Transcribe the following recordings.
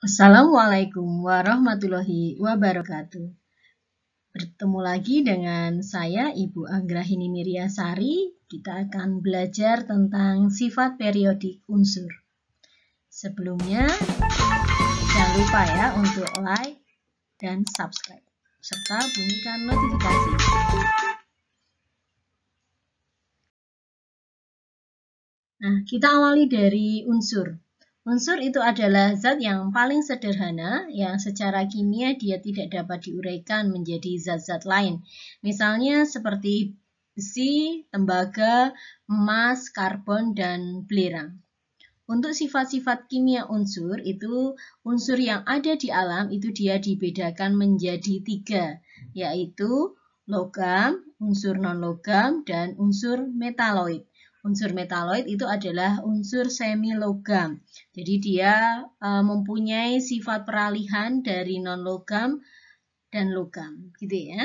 Assalamualaikum warahmatullahi wabarakatuh. Bertemu lagi dengan saya Ibu Anggrahini Miriasari. Kita akan belajar tentang sifat periodik unsur. Sebelumnya, jangan lupa ya untuk like dan subscribe serta bunyikan notifikasi. Nah, kita awali dari unsur. Unsur itu adalah zat yang paling sederhana yang secara kimia dia tidak dapat diuraikan menjadi zat-zat lain. Misalnya seperti besi, tembaga, emas, karbon, dan belerang. Untuk sifat-sifat kimia unsur itu unsur yang ada di alam itu dia dibedakan menjadi tiga, yaitu logam, unsur non-logam, dan unsur metaloid unsur metaloid itu adalah unsur semi logam. Jadi dia e, mempunyai sifat peralihan dari non logam dan logam, gitu ya.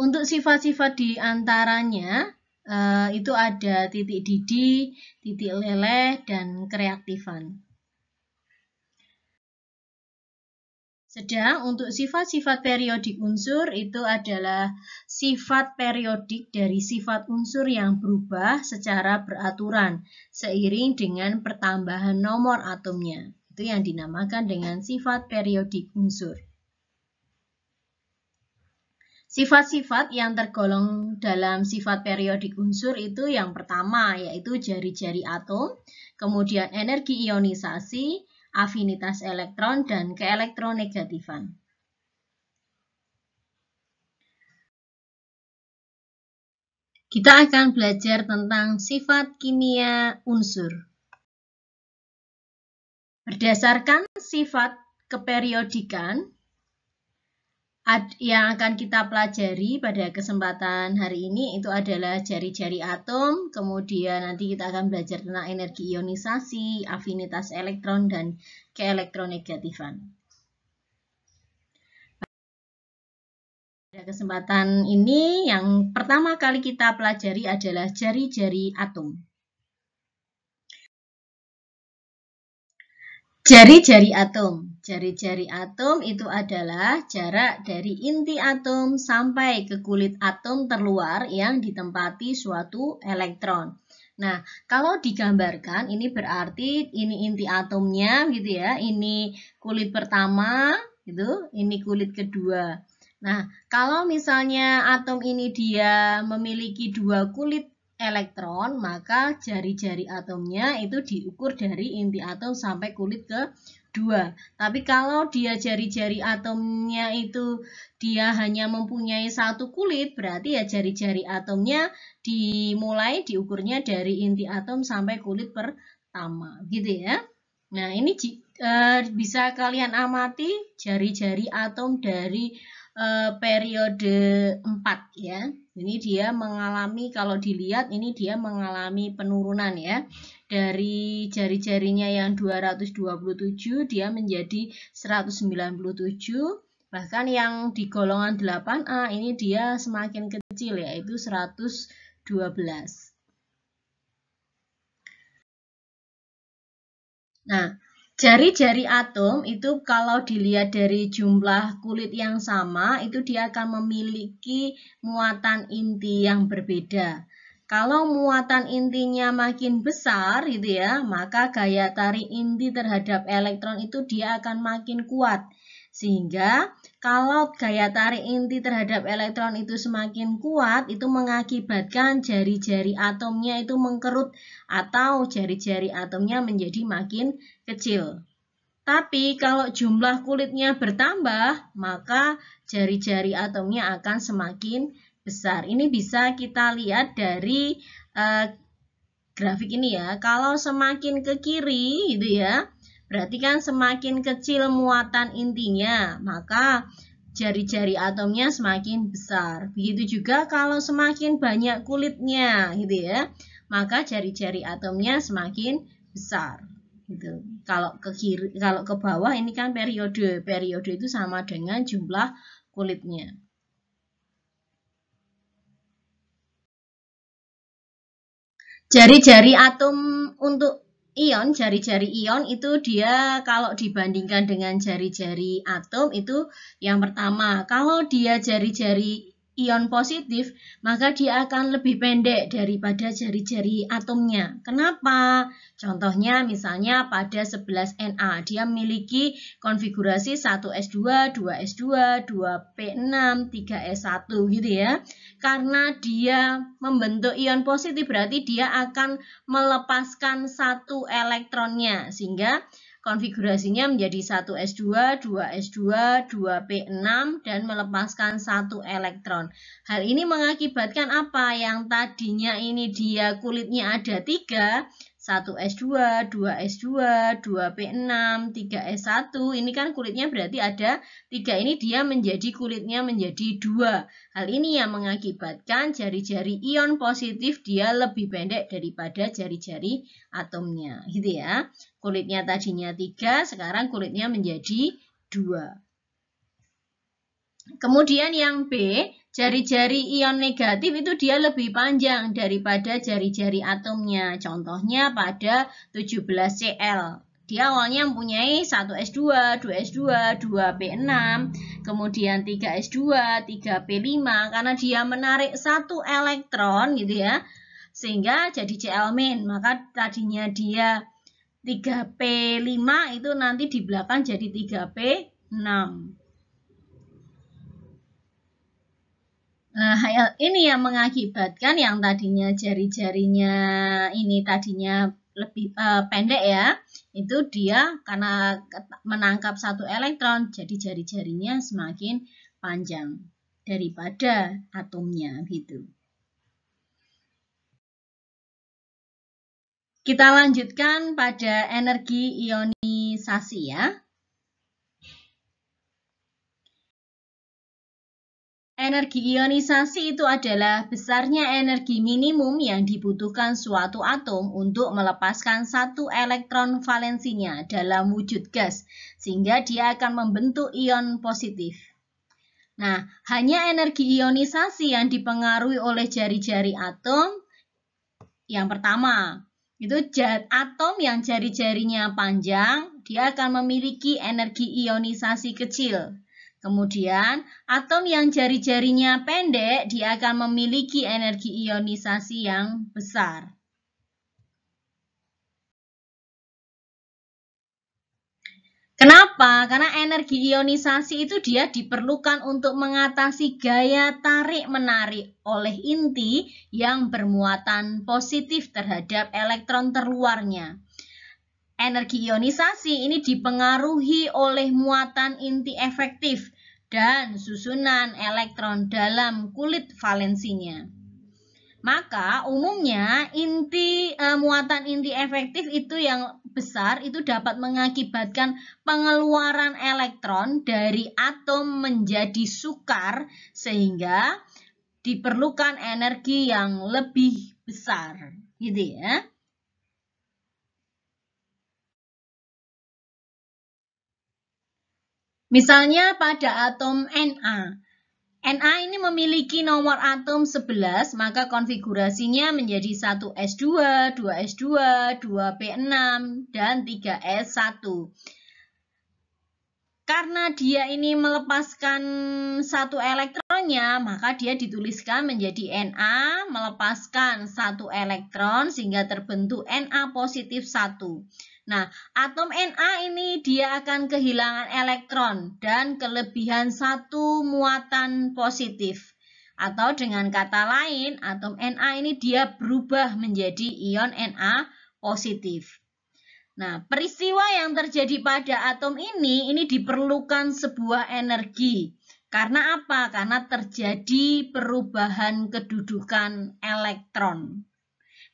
Untuk sifat-sifat di antaranya e, itu ada titik didih, titik leleh dan kreatifan. Sedang untuk sifat-sifat periodik unsur itu adalah sifat periodik dari sifat unsur yang berubah secara beraturan seiring dengan pertambahan nomor atomnya. Itu yang dinamakan dengan sifat periodik unsur. Sifat-sifat yang tergolong dalam sifat periodik unsur itu yang pertama yaitu jari-jari atom, kemudian energi ionisasi, afinitas elektron, dan keelektronegatifan. Kita akan belajar tentang sifat kimia unsur. Berdasarkan sifat keperiodikan, yang akan kita pelajari pada kesempatan hari ini itu adalah jari-jari atom, kemudian nanti kita akan belajar tentang energi ionisasi, afinitas elektron, dan keelektronegatifan. Pada kesempatan ini yang pertama kali kita pelajari adalah jari-jari atom. Jari-jari atom. Jari-jari atom itu adalah jarak dari inti atom sampai ke kulit atom terluar yang ditempati suatu elektron. Nah, kalau digambarkan ini berarti ini inti atomnya gitu ya, ini kulit pertama gitu, ini kulit kedua. Nah, kalau misalnya atom ini dia memiliki dua kulit elektron, maka jari-jari atomnya itu diukur dari inti atom sampai kulit ke dua. Tapi kalau dia jari-jari atomnya itu dia hanya mempunyai satu kulit, berarti ya jari-jari atomnya dimulai diukurnya dari inti atom sampai kulit pertama, gitu ya. Nah, ini e, bisa kalian amati jari-jari atom dari e, periode 4 ya. Ini dia mengalami kalau dilihat ini dia mengalami penurunan ya. Dari jari-jarinya yang 227 dia menjadi 197 Bahkan yang di golongan 8A ini dia semakin kecil yaitu 112. Nah, Jari-jari atom itu kalau dilihat dari jumlah kulit yang sama itu dia akan memiliki muatan inti yang berbeda. Kalau muatan intinya makin besar gitu ya, maka gaya tarik inti terhadap elektron itu dia akan makin kuat. Sehingga kalau gaya tarik inti terhadap elektron itu semakin kuat, itu mengakibatkan jari-jari atomnya itu mengkerut atau jari-jari atomnya menjadi makin kecil. Tapi kalau jumlah kulitnya bertambah, maka jari-jari atomnya akan semakin besar. Ini bisa kita lihat dari uh, grafik ini ya. Kalau semakin ke kiri itu ya, Berarti kan semakin kecil muatan intinya, maka jari-jari atomnya semakin besar. Begitu juga kalau semakin banyak kulitnya, gitu ya. Maka jari-jari atomnya semakin besar. Gitu. Kalau ke kiri, kalau ke bawah ini kan periode. Periode itu sama dengan jumlah kulitnya. Jari-jari atom untuk ion, jari-jari ion itu dia kalau dibandingkan dengan jari-jari atom itu yang pertama, kalau dia jari-jari ion positif, maka dia akan lebih pendek daripada jari-jari atomnya. Kenapa? Contohnya misalnya pada 11Na, dia memiliki konfigurasi 1S2, 2S2, 2P6, 3S1 gitu ya. Karena dia membentuk ion positif berarti dia akan melepaskan satu elektronnya sehingga Konfigurasinya menjadi 1 S2, 2 S2, 2 P6 dan melepaskan satu elektron. Hal ini mengakibatkan apa? Yang tadinya ini dia kulitnya ada 3, 1S2, 2S2, 2P6, 3S1, ini kan kulitnya berarti ada 3 ini dia menjadi kulitnya menjadi 2. Hal ini yang mengakibatkan jari-jari ion positif dia lebih pendek daripada jari-jari atomnya, gitu ya. Kulitnya tadinya tiga, sekarang kulitnya menjadi dua. Kemudian yang B, jari-jari ion negatif itu dia lebih panjang daripada jari-jari atomnya. Contohnya pada 17Cl dia awalnya mempunyai 1S2, 2S2, 2P6, kemudian 3S2, 3P5 karena dia menarik satu elektron gitu ya. Sehingga jadi Cl-. Maka tadinya dia 3P5 itu nanti di belakang jadi 3P6. Nah, ini yang mengakibatkan yang tadinya jari-jarinya ini tadinya lebih uh, pendek ya, itu dia karena menangkap satu elektron jadi jari-jarinya semakin panjang daripada atomnya gitu. Kita lanjutkan pada energi ionisasi ya. Energi ionisasi itu adalah besarnya energi minimum yang dibutuhkan suatu atom untuk melepaskan satu elektron valensinya dalam wujud gas, sehingga dia akan membentuk ion positif. Nah, hanya energi ionisasi yang dipengaruhi oleh jari-jari atom. Yang pertama, itu atom yang jari-jarinya panjang, dia akan memiliki energi ionisasi kecil. Kemudian, atom yang jari-jarinya pendek, dia akan memiliki energi ionisasi yang besar. Kenapa? Karena energi ionisasi itu dia diperlukan untuk mengatasi gaya tarik-menarik oleh inti yang bermuatan positif terhadap elektron terluarnya. Energi ionisasi ini dipengaruhi oleh muatan inti efektif dan susunan elektron dalam kulit valensinya. Maka umumnya inti e, muatan inti efektif itu yang besar itu dapat mengakibatkan pengeluaran elektron dari atom menjadi sukar sehingga diperlukan energi yang lebih besar gitu ya. Misalnya pada atom Na, Na ini memiliki nomor atom 11, maka konfigurasinya menjadi 1S2, 2S2, 2P6, dan 3S1. Karena dia ini melepaskan satu elektronnya, maka dia dituliskan menjadi Na melepaskan satu elektron sehingga terbentuk Na positif satu. Nah, atom Na ini dia akan kehilangan elektron dan kelebihan satu muatan positif. Atau dengan kata lain, atom Na ini dia berubah menjadi ion Na positif. Nah, peristiwa yang terjadi pada atom ini ini diperlukan sebuah energi. Karena apa? Karena terjadi perubahan kedudukan elektron.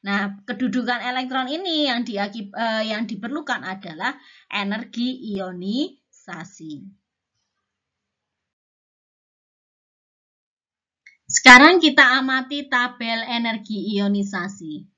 Nah, kedudukan elektron ini yang diakib, eh, yang diperlukan adalah energi ionisasi. Sekarang kita amati tabel energi ionisasi.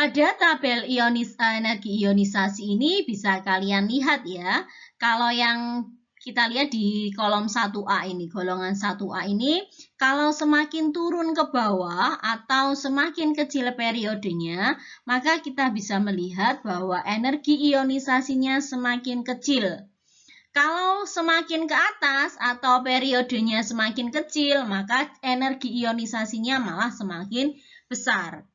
Pada tabel ionis, eh, energi ionisasi ini bisa kalian lihat ya, kalau yang kita lihat di kolom 1A ini, golongan 1A ini, kalau semakin turun ke bawah atau semakin kecil periodenya, maka kita bisa melihat bahwa energi ionisasinya semakin kecil. Kalau semakin ke atas atau periodenya semakin kecil, maka energi ionisasinya malah semakin besar.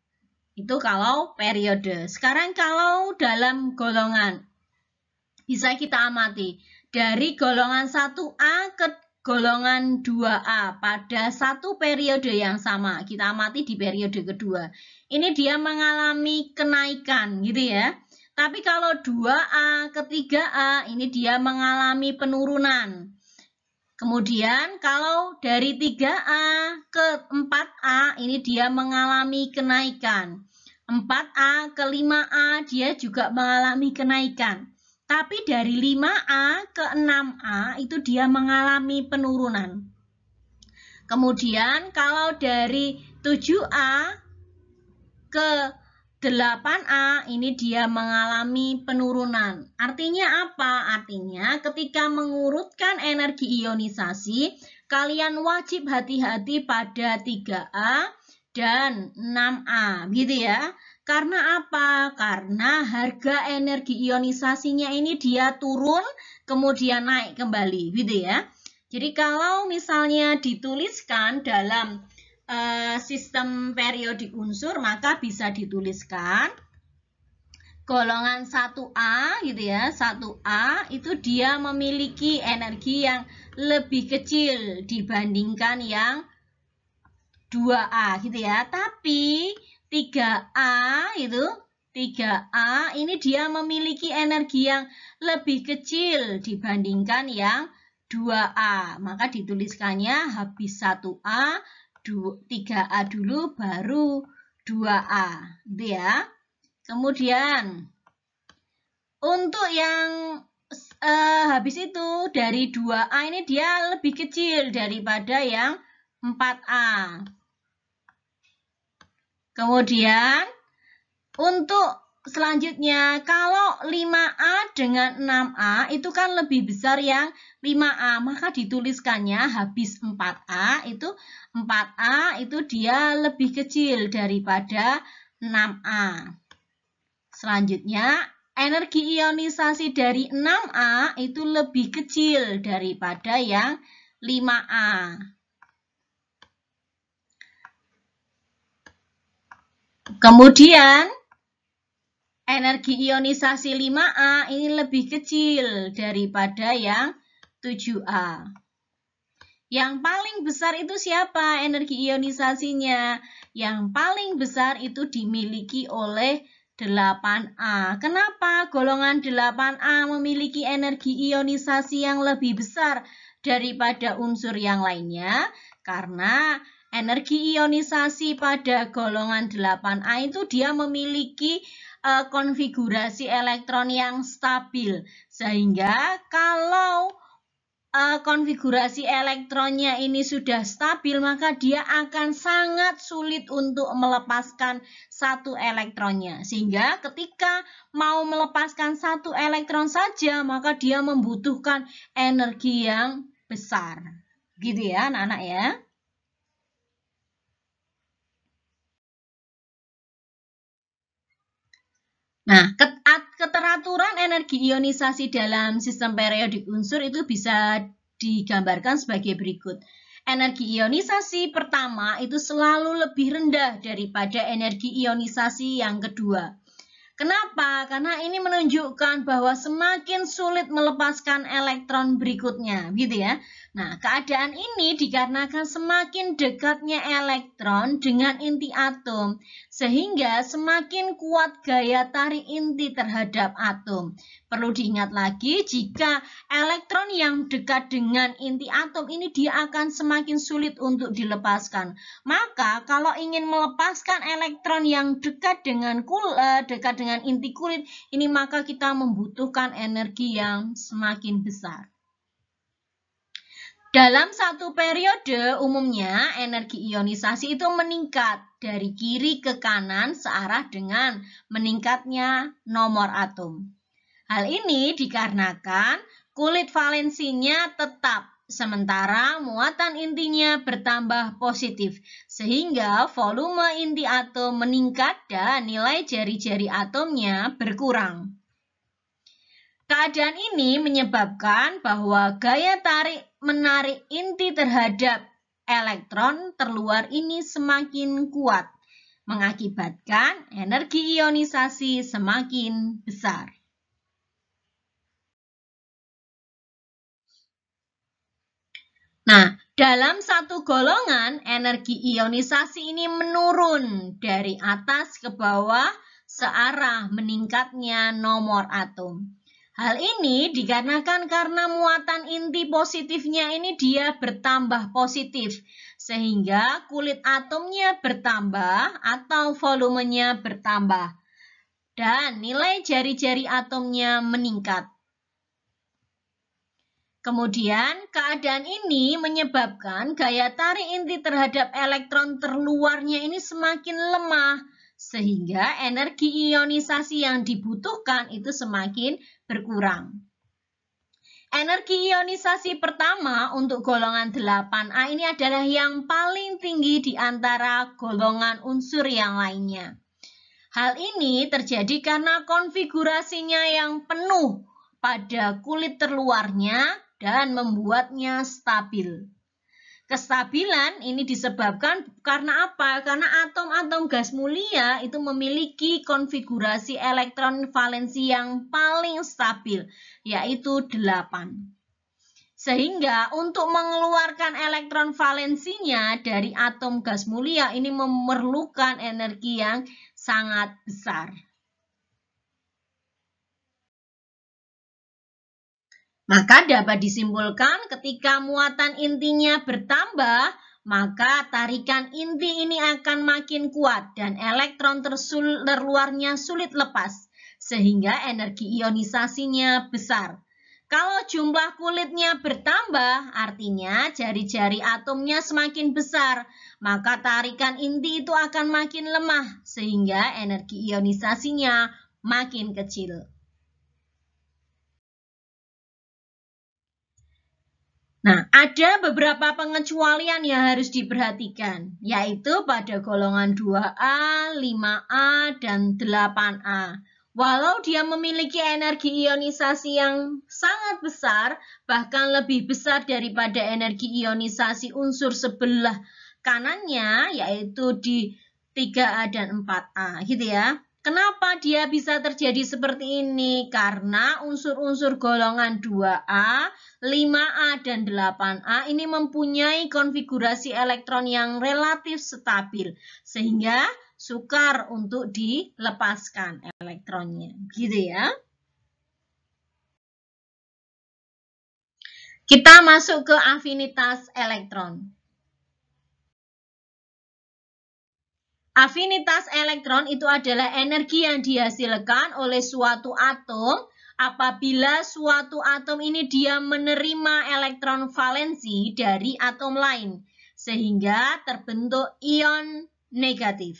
Itu kalau periode. Sekarang kalau dalam golongan bisa kita amati dari golongan 1A ke golongan 2A pada satu periode yang sama. Kita amati di periode kedua. Ini dia mengalami kenaikan gitu ya. Tapi kalau 2A ke 3A ini dia mengalami penurunan. Kemudian kalau dari 3A ke 4A ini dia mengalami kenaikan. 4A ke 5A dia juga mengalami kenaikan. Tapi dari 5A ke 6A itu dia mengalami penurunan. Kemudian kalau dari 7A ke 8A ini dia mengalami penurunan. Artinya apa? Artinya ketika mengurutkan energi ionisasi, kalian wajib hati-hati pada 3A dan 6A, gitu ya. Karena apa? Karena harga energi ionisasinya ini dia turun kemudian naik kembali, gitu ya. Jadi kalau misalnya dituliskan dalam Eh, sistem periodik unsur maka bisa dituliskan golongan 1A gitu ya 1A itu dia memiliki energi yang lebih kecil dibandingkan yang 2A gitu ya tapi 3A itu 3A ini dia memiliki energi yang lebih kecil dibandingkan yang 2A maka dituliskannya habis 1A 3A dulu baru 2A gitu ya. Kemudian untuk yang eh, habis itu dari 2A ini dia lebih kecil daripada yang 4A. Kemudian untuk selanjutnya kalau 5A dengan 6A itu kan lebih besar yang 5A maka dituliskannya habis 4A itu 4A itu dia lebih kecil daripada 6A selanjutnya energi ionisasi dari 6A itu lebih kecil daripada yang 5A kemudian energi ionisasi 5A ini lebih kecil daripada yang 7A. Yang paling besar itu siapa energi ionisasinya? Yang paling besar itu dimiliki oleh 8A. Kenapa golongan 8A memiliki energi ionisasi yang lebih besar daripada unsur yang lainnya? Karena energi ionisasi pada golongan 8A itu dia memiliki Eh, konfigurasi elektron yang stabil. Sehingga kalau eh, konfigurasi elektronnya ini sudah stabil, maka dia akan sangat sulit untuk melepaskan satu elektronnya. Sehingga ketika mau melepaskan satu elektron saja, maka dia membutuhkan energi yang besar. Gitu ya anak-anak ya. Nah, keteraturan energi ionisasi dalam sistem periodik unsur itu bisa digambarkan sebagai berikut. Energi ionisasi pertama itu selalu lebih rendah daripada energi ionisasi yang kedua. Kenapa? Karena ini menunjukkan bahwa semakin sulit melepaskan elektron berikutnya, gitu ya. Nah, keadaan ini dikarenakan semakin dekatnya elektron dengan inti atom sehingga semakin kuat gaya tarik inti terhadap atom. Perlu diingat lagi jika elektron yang dekat dengan inti atom ini dia akan semakin sulit untuk dilepaskan. Maka kalau ingin melepaskan elektron yang dekat dengan kul eh, dekat dengan inti kulit ini maka kita membutuhkan energi yang semakin besar. Dalam satu periode, umumnya energi ionisasi itu meningkat dari kiri ke kanan searah dengan meningkatnya nomor atom. Hal ini dikarenakan kulit valensinya tetap, sementara muatan intinya bertambah positif, sehingga volume inti atom meningkat dan nilai jari-jari atomnya berkurang. Keadaan ini menyebabkan bahwa gaya tarik menarik inti terhadap elektron terluar ini semakin kuat, mengakibatkan energi ionisasi semakin besar. Nah, dalam satu golongan, energi ionisasi ini menurun dari atas ke bawah searah meningkatnya nomor atom. Hal ini dikarenakan karena muatan inti positifnya ini dia bertambah positif, sehingga kulit atomnya bertambah atau volumenya bertambah, dan nilai jari-jari atomnya meningkat. Kemudian, keadaan ini menyebabkan gaya tarik inti terhadap elektron terluarnya ini semakin lemah sehingga energi ionisasi yang dibutuhkan itu semakin berkurang. Energi ionisasi pertama untuk golongan 8A ini adalah yang paling tinggi di antara golongan unsur yang lainnya. Hal ini terjadi karena konfigurasinya yang penuh pada kulit terluarnya dan membuatnya stabil. Kestabilan ini disebabkan karena apa? Karena atom-atom gas mulia itu memiliki konfigurasi elektron valensi yang paling stabil, yaitu 8. Sehingga untuk mengeluarkan elektron valensinya dari atom gas mulia ini memerlukan energi yang sangat besar. Maka dapat disimpulkan ketika muatan intinya bertambah, maka tarikan inti ini akan makin kuat dan elektron terluarnya sulit lepas, sehingga energi ionisasinya besar. Kalau jumlah kulitnya bertambah, artinya jari-jari atomnya semakin besar, maka tarikan inti itu akan makin lemah, sehingga energi ionisasinya makin kecil. Nah, ada beberapa pengecualian yang harus diperhatikan, yaitu pada golongan 2A, 5A, dan 8A. Walau dia memiliki energi ionisasi yang sangat besar, bahkan lebih besar daripada energi ionisasi unsur sebelah kanannya, yaitu di 3A dan 4A, gitu ya. Kenapa dia bisa terjadi seperti ini? Karena unsur-unsur golongan 2A, 5A, dan 8A ini mempunyai konfigurasi elektron yang relatif stabil. Sehingga sukar untuk dilepaskan elektronnya. Gitu ya. Kita masuk ke afinitas elektron. Afinitas elektron itu adalah energi yang dihasilkan oleh suatu atom apabila suatu atom ini dia menerima elektron valensi dari atom lain sehingga terbentuk ion negatif.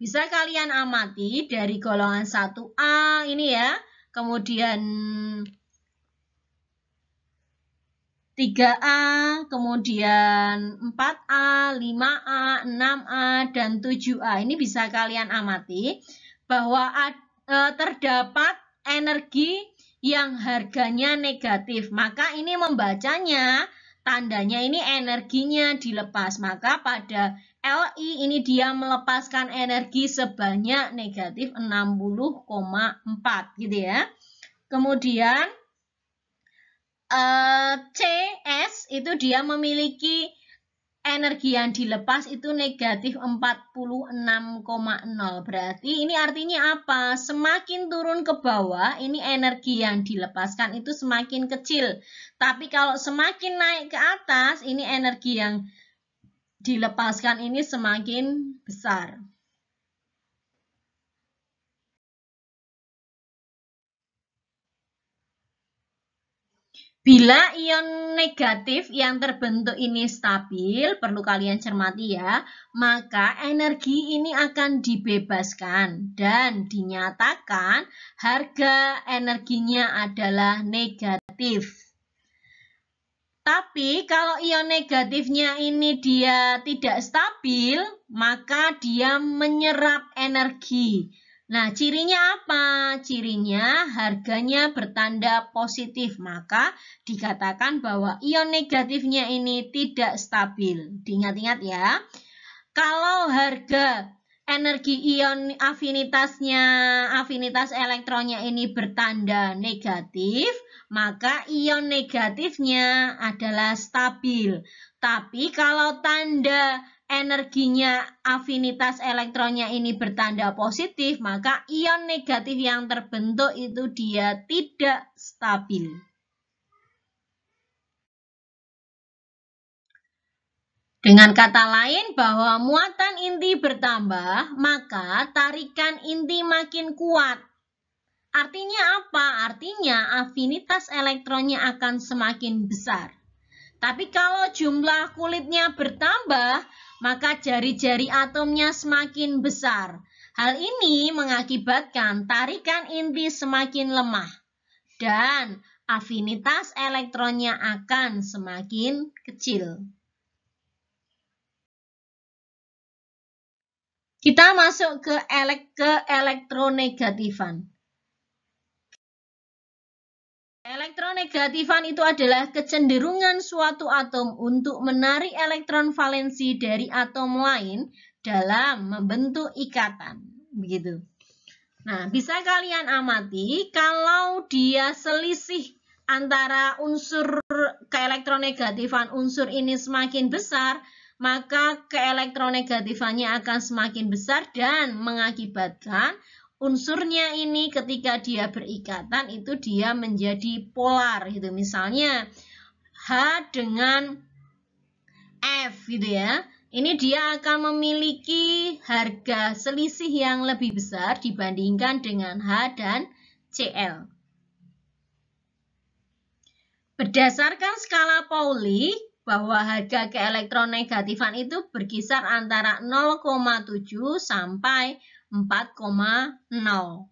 Bisa kalian amati dari golongan 1A ini ya, kemudian 3A, kemudian 4A, 5A, 6A, dan 7A. Ini bisa kalian amati bahwa e, terdapat energi yang harganya negatif. Maka ini membacanya, tandanya ini energinya dilepas. Maka pada LI ini dia melepaskan energi sebanyak negatif 60,4 gitu ya. Kemudian uh, CS itu dia memiliki energi yang dilepas itu negatif 46,0 berarti ini artinya apa semakin turun ke bawah ini energi yang dilepaskan itu semakin kecil tapi kalau semakin naik ke atas ini energi yang dilepaskan ini semakin besar Bila ion negatif yang terbentuk ini stabil, perlu kalian cermati ya, maka energi ini akan dibebaskan dan dinyatakan harga energinya adalah negatif. Tapi kalau ion negatifnya ini dia tidak stabil, maka dia menyerap energi. Nah, cirinya apa? Cirinya harganya bertanda positif, maka dikatakan bahwa ion negatifnya ini tidak stabil. Diingat-ingat ya. Kalau harga energi ion afinitasnya, afinitas elektronnya ini bertanda negatif, maka ion negatifnya adalah stabil. Tapi kalau tanda energinya afinitas elektronnya ini bertanda positif, maka ion negatif yang terbentuk itu dia tidak stabil. Dengan kata lain bahwa muatan inti bertambah, maka tarikan inti makin kuat. Artinya apa? Artinya afinitas elektronnya akan semakin besar. Tapi kalau jumlah kulitnya bertambah, maka jari-jari atomnya semakin besar. Hal ini mengakibatkan tarikan inti semakin lemah dan afinitas elektronnya akan semakin kecil. Kita masuk ke, elek ke elektronegatifan. Elektronegatifan itu adalah kecenderungan suatu atom untuk menarik elektron valensi dari atom lain dalam membentuk ikatan. Begitu. Nah, bisa kalian amati kalau dia selisih antara unsur keelektronegatifan unsur ini semakin besar, maka keelektronegatifannya akan semakin besar dan mengakibatkan unsurnya ini ketika dia berikatan itu dia menjadi polar gitu. Misalnya H dengan F gitu ya. Ini dia akan memiliki harga selisih yang lebih besar dibandingkan dengan H dan CL. Berdasarkan skala Pauli, bahwa harga keelektronegatifan itu berkisar antara 0,7 sampai 4,0.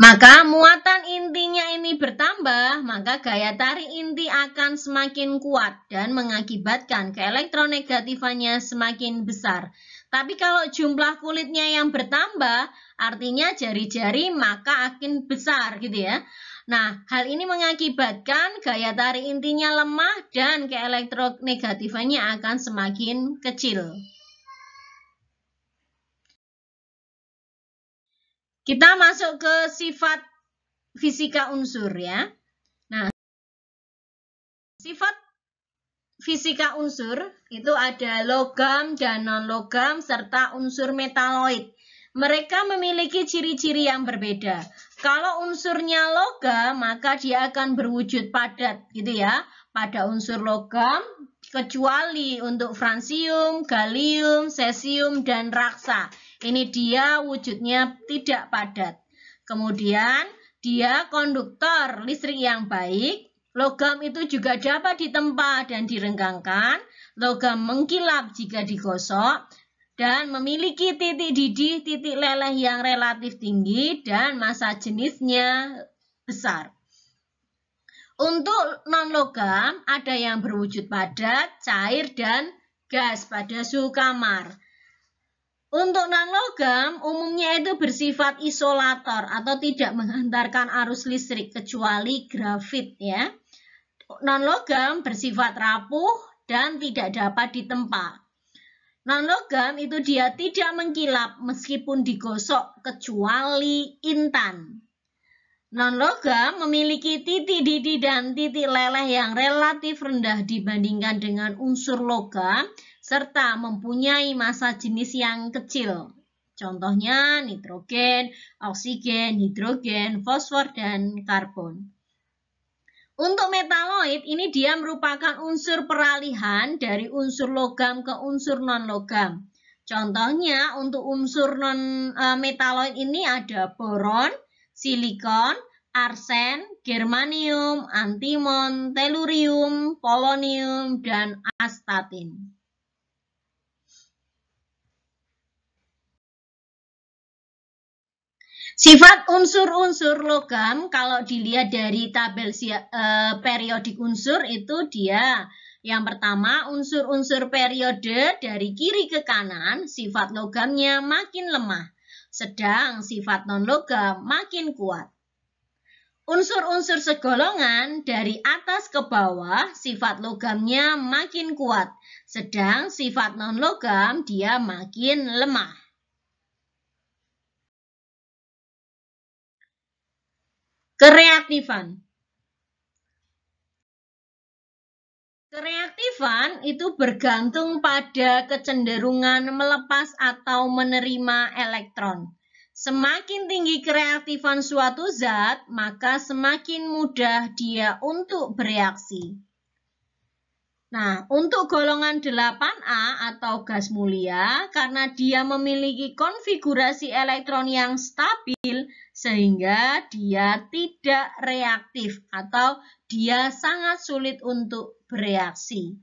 Maka muatan intinya ini bertambah, maka gaya tarik inti akan semakin kuat dan mengakibatkan keelektronegatifannya semakin besar. Tapi kalau jumlah kulitnya yang bertambah, artinya jari-jari maka akan besar gitu ya. Nah, hal ini mengakibatkan gaya tarik intinya lemah dan keelektronegatifannya akan semakin kecil. Kita masuk ke sifat fisika unsur ya. Nah, sifat fisika unsur itu ada logam dan non-logam serta unsur metaloid. Mereka memiliki ciri-ciri yang berbeda. Kalau unsurnya logam, maka dia akan berwujud padat, gitu ya. Pada unsur logam, kecuali untuk francium, galium, cesium, dan raksa. Ini dia wujudnya tidak padat. Kemudian, dia konduktor listrik yang baik. Logam itu juga dapat ditempa dan direnggangkan. Logam mengkilap jika digosok dan memiliki titik didih, titik leleh yang relatif tinggi dan massa jenisnya besar. Untuk non logam ada yang berwujud padat, cair dan gas pada suhu kamar. Untuk non logam umumnya itu bersifat isolator atau tidak menghantarkan arus listrik kecuali grafit ya. Non logam bersifat rapuh dan tidak dapat ditempa. Nah logam itu dia tidak mengkilap meskipun digosok kecuali intan. Non nah, logam memiliki titik didih dan titik leleh yang relatif rendah dibandingkan dengan unsur logam serta mempunyai massa jenis yang kecil. Contohnya nitrogen, oksigen, hidrogen, fosfor, dan karbon. Untuk metaloid ini dia merupakan unsur peralihan dari unsur logam ke unsur non logam. Contohnya untuk unsur non e, metaloid ini ada boron, silikon, arsen, germanium, antimon, telurium, polonium, dan astatin. Sifat unsur-unsur logam kalau dilihat dari tabel si, eh, periodik unsur itu dia yang pertama unsur-unsur periode dari kiri ke kanan sifat logamnya makin lemah sedang sifat non logam makin kuat. Unsur-unsur segolongan dari atas ke bawah sifat logamnya makin kuat sedang sifat non logam dia makin lemah. Kereaktifan. Kereaktifan itu bergantung pada kecenderungan melepas atau menerima elektron. Semakin tinggi kereaktifan suatu zat, maka semakin mudah dia untuk bereaksi. Nah, untuk golongan 8A atau gas mulia, karena dia memiliki konfigurasi elektron yang stabil, sehingga dia tidak reaktif atau dia sangat sulit untuk bereaksi.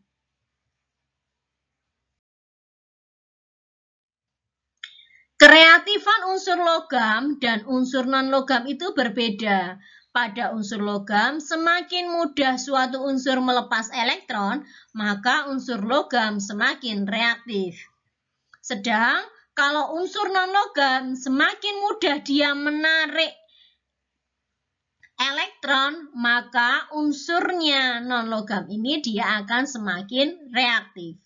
Kreatifan unsur logam dan unsur non-logam itu berbeda pada unsur logam, semakin mudah suatu unsur melepas elektron, maka unsur logam semakin reaktif. Sedang kalau unsur non-logam, semakin mudah dia menarik elektron, maka unsurnya non-logam ini dia akan semakin reaktif.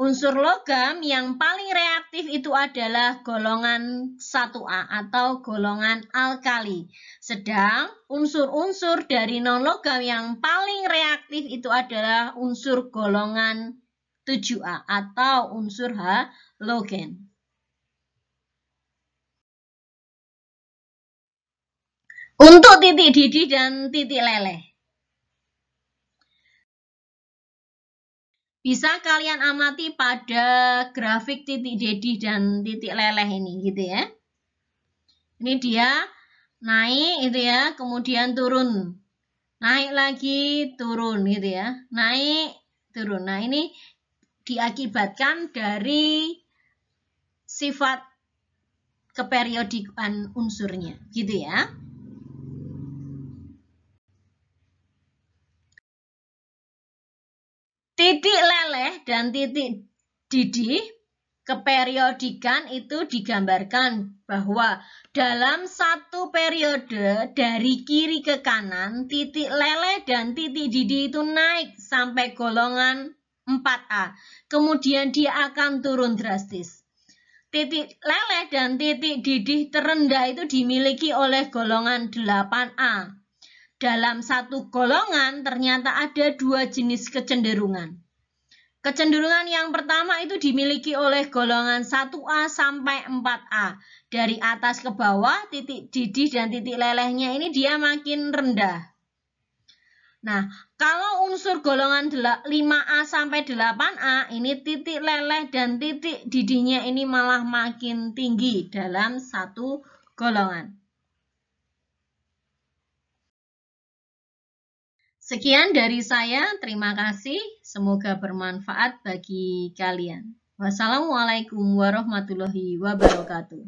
Unsur logam yang paling reaktif itu adalah golongan 1A atau golongan alkali. Sedang unsur-unsur dari non logam yang paling reaktif itu adalah unsur golongan 7A atau unsur halogen. Untuk titik didih dan titik leleh. Bisa kalian amati pada grafik titik dedih dan titik leleh ini gitu ya. Ini dia naik itu ya, kemudian turun. Naik lagi, turun gitu ya. Naik, turun. Nah, ini diakibatkan dari sifat keperiodikan unsurnya gitu ya. Titik leleh dan titik didih keperiodikan itu digambarkan bahwa dalam satu periode dari kiri ke kanan titik leleh dan titik didih itu naik sampai golongan 4A. Kemudian dia akan turun drastis. Titik leleh dan titik didih terendah itu dimiliki oleh golongan 8A dalam satu golongan ternyata ada dua jenis kecenderungan. Kecenderungan yang pertama itu dimiliki oleh golongan 1A sampai 4A. Dari atas ke bawah, titik didih dan titik lelehnya ini dia makin rendah. Nah, kalau unsur golongan 5A sampai 8A, ini titik leleh dan titik didihnya ini malah makin tinggi dalam satu golongan. Sekian dari saya, terima kasih. Semoga bermanfaat bagi kalian. Wassalamualaikum warahmatullahi wabarakatuh.